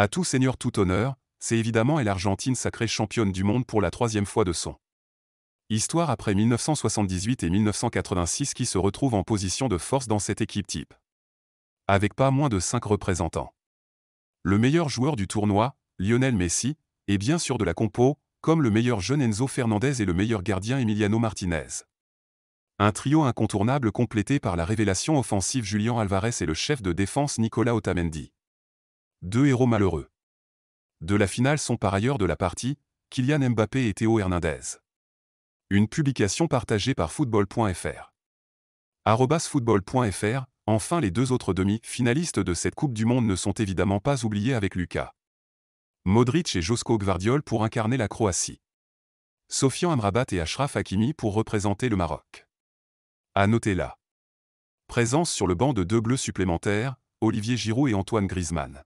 À tout seigneur tout honneur, c'est évidemment et l'Argentine sacrée championne du monde pour la troisième fois de son. Histoire après 1978 et 1986 qui se retrouve en position de force dans cette équipe type. Avec pas moins de 5 représentants. Le meilleur joueur du tournoi, Lionel Messi, est bien sûr de la compo, comme le meilleur jeune Enzo Fernandez et le meilleur gardien Emiliano Martinez. Un trio incontournable complété par la révélation offensive Julian Alvarez et le chef de défense Nicolas Otamendi. Deux héros malheureux. De la finale sont par ailleurs de la partie, Kylian Mbappé et Théo Hernandez. Une publication partagée par football.fr. football.fr, enfin les deux autres demi-finalistes de cette Coupe du Monde ne sont évidemment pas oubliés avec Lucas. Modric et Josko Gvardiol pour incarner la Croatie. Sofian Amrabat et Ashraf Hakimi pour représenter le Maroc. À noter là. Présence sur le banc de deux bleus supplémentaires, Olivier Giroud et Antoine Griezmann.